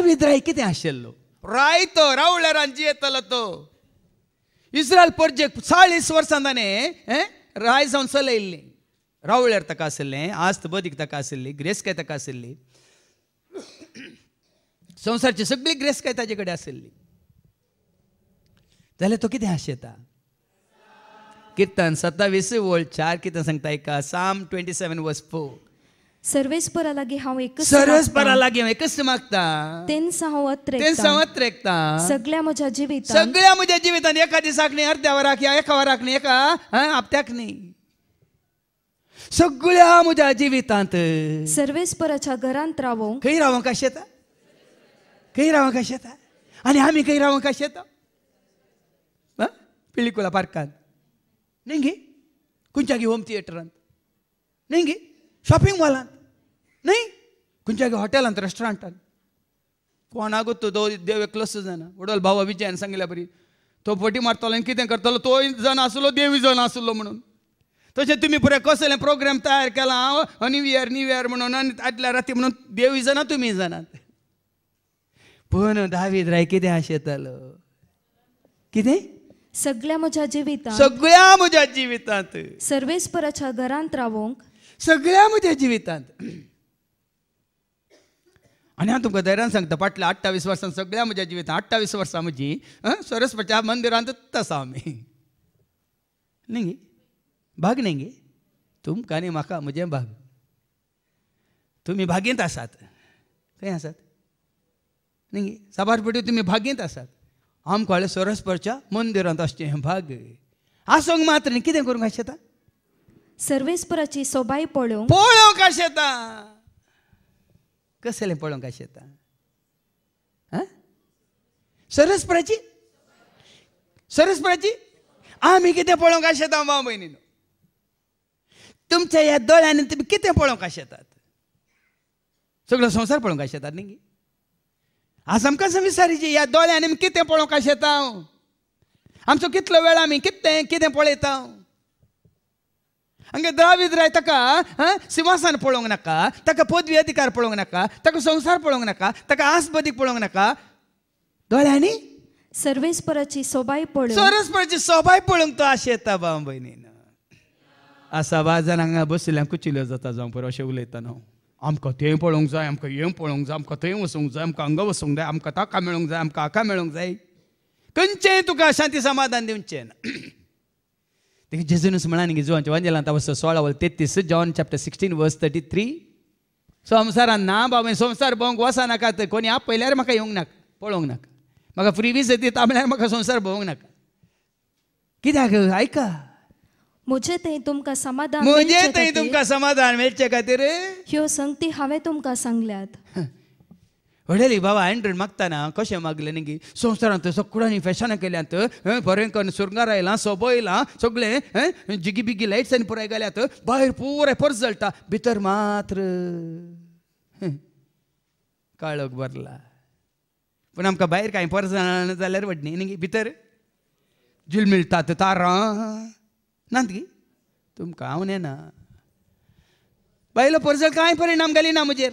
જાવેદરાય કે ત્યાં છેલ્લો ರಾಯ್ತು ರೌಳರ ಅಂಜಿ ಎತ್ತಲತ್ತು ಇಸ್ರಾಲ್ वोल्ट सर्वेस्पर लागे हांव एकच सर्वेस्परा लागे हांव एकच मागता तेन्ना हांव अत्रेक तेन्ना सगळ्या म्हज्या जिवितांत सगळ्या म्हज्या जिवितांत एका दिसाक न्ही अर्ध्या वराक या एका वराक न्ही एका हप्त्याक न्ही सगळ्या म्हज्या जिवितांत सर्वेस्पराच्या घरांत रावो खंय रावंक काश येता खंय रावंक काश येता आनी आमी खंय रावंक काश येता पिळिकुला पार्कांत न्ही गे खंयच्या गे होम थिएटरांत न्ही गे शॉपिंग मॉलांत ಅಂತ खंयच्या हॉटेलांत रेस्टॉरंटान ಅಂತ ರೆಸ್ಟೋರೆಂಟ್ ಅಂತ दो देव एकलो जाणा वडोल भाव विजयान सांगल्या बरी तो फटी मारतलो आनी कितें करतलो तो जण आसलो देवी जण आसलो म्हणून तशें तुमी पुरे कसले प्रोग्राम तयार केला हांव न्यू इयर न्यू इयर म्हणून आनी आदल्या राती म्हणून देवी जाणा तुमी जाणात पूण दावीद राय कितें आशेतालो कितें सगळ्या म्हज्या जिवितांत सगळ्या म्हज्या जिवितांत सर्वेस्पराच्या घरांत रावोंक सगळ्या सगळ्यामध्ये जिवितांत आनी हांव तुमकां धैर्यान सांगता फाटल्या अठ्ठावीस वर्सां सगळ्या म्हज्या जिवितांत अठ्ठावीस वर्सां म्हजी सरस्वतीच्या मंदिरांतच आसा आमी न्ही गे भाग न्ही गे तुमकां आनी म्हाका म्हजे भाग तुमी भागींत आसात खंय आसात न्ही गे साबार पेटी तुमी भागेंत आसात आमकां सरस्परच्या मंदिरांत हें भाग आसूंक मात्र न्ही कितें करूंक अशें सर्वेस्पराची सोबाई पळोवंक पळोवंक का येता कसले पळोवंक का येता सरस्पराची सरस्पराची आमी किती पळोवंक का येता भाऊ भयणीनो तुमच्या ह्या दोळ्यांनी तुमी कितें पळोवंक का येतात सगळो संवसार पळोवंक का येतात न्ही आज आमकां विसारीची ह्या दोळ्यांनी कितें पळोवंक काश येता आमचो कितलो वेळ आमी कितें कितें पळयता ಹಂಗೆ ದ್ರಾವಿದ್ರಾಯ್ ತಕ ಸಿಂಹಾಸನ नका ತಕ ಪೋದ್ವಿ ಅಧಿಕಾರ ಪೊಳೋಂಗನಕ ತಕ ಸಂಸಾರ ಪೊಳೋಂಗನಕ ತಕ नका ಪೊಳೋಂಗನಕ ದೊಳ್ಯಾನಿ सर्वेस्पराची सोबाई पळून सर्वेस्पराची सोबाई पळून तो आशेता बाम भयणीन आसा वाजान हांगा बसिल्ल्यान कुचिल्यो जाता जावं पळय अशें उलयता न्हू आमकां पळोवंक जाय आमकां पळोवंक जाय आमकां वचूंक जाय आमकां हांगा वचूंक जाय आमकां ताका मेळूंक जाय आमकां हाका जाय खंयचेंय तुका शांती समाधान दिवचें ना देखिए जेजू ने सुमणा नहीं जो जवान जला तब सोळा बोल तेतीस John chapter sixteen verse thirty three संवसारान ना बाबा संवसार भोवंक वसा नाका कोणी आप पयल्यार म्हाका येवंक नाका पळोवंक नाका म्हाका फ्री वीज दिता म्हळ्यार म्हाका संवसार भोवंक नाका कित्याक आयका मुझे थंय तुमकां समाधान मुझे थंय तुमकां समाधान मेळचे खातीर ह्यो संगती हांवें तुमकां सांगल्यात वडली बाबा हँड्रॉईड मागताना कसे मागले ना गी सगळ्यांनी फॅशन केल्यात बरं करून सुरंगार सोबो सोबला सगळे जिगी बिगी लाईट्सांनी पुराय गेल्यात बाहेर पुरे परस जळटा भीत मात्र काळख बरला पण आमक काही परस गे भीत जुल मिळतात तारां ना हांव ना ब पोर काय परिणाम गेली ना मुजेर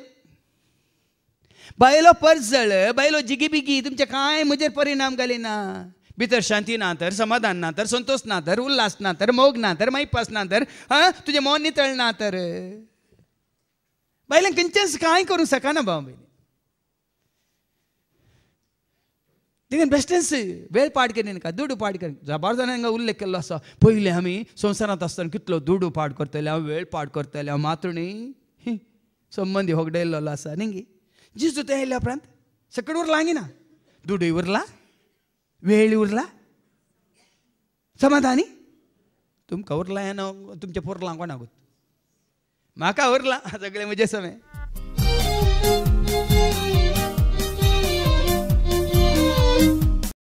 बायलो पर्स बायलो जिगी बिगी तुमचे काय म्हजेर परिणाम घाली ना भितर शांती ना तर समाधान ना तर संतोष ना तर उल्हास ना तर मोग ना तर मैपास ना तर हां तुझे मोन नितळ ना तर बायलां खंयचेच कांय करूंक सकाना भाव बायली देखील बेश्टेच वेळ पाड केली का दुडू पाड के जबार जाणां हांगा उल्लेख केल्लो आसा पयलीं आम्ही संसारात असताना कितलो दुडू पाड करतले हांव वेळ पाड करतले हांव मातृणी संबंधी होगडयल्लो आसा न्ही जीजू ते आयल्या उपरांत सकड उरला ना दुडूय उरला वेळी उरला समाधानी तुमकां उरला या ना तुमच्या पोरलां कोणाकूत म्हाका उरला सगळे म्हजे समय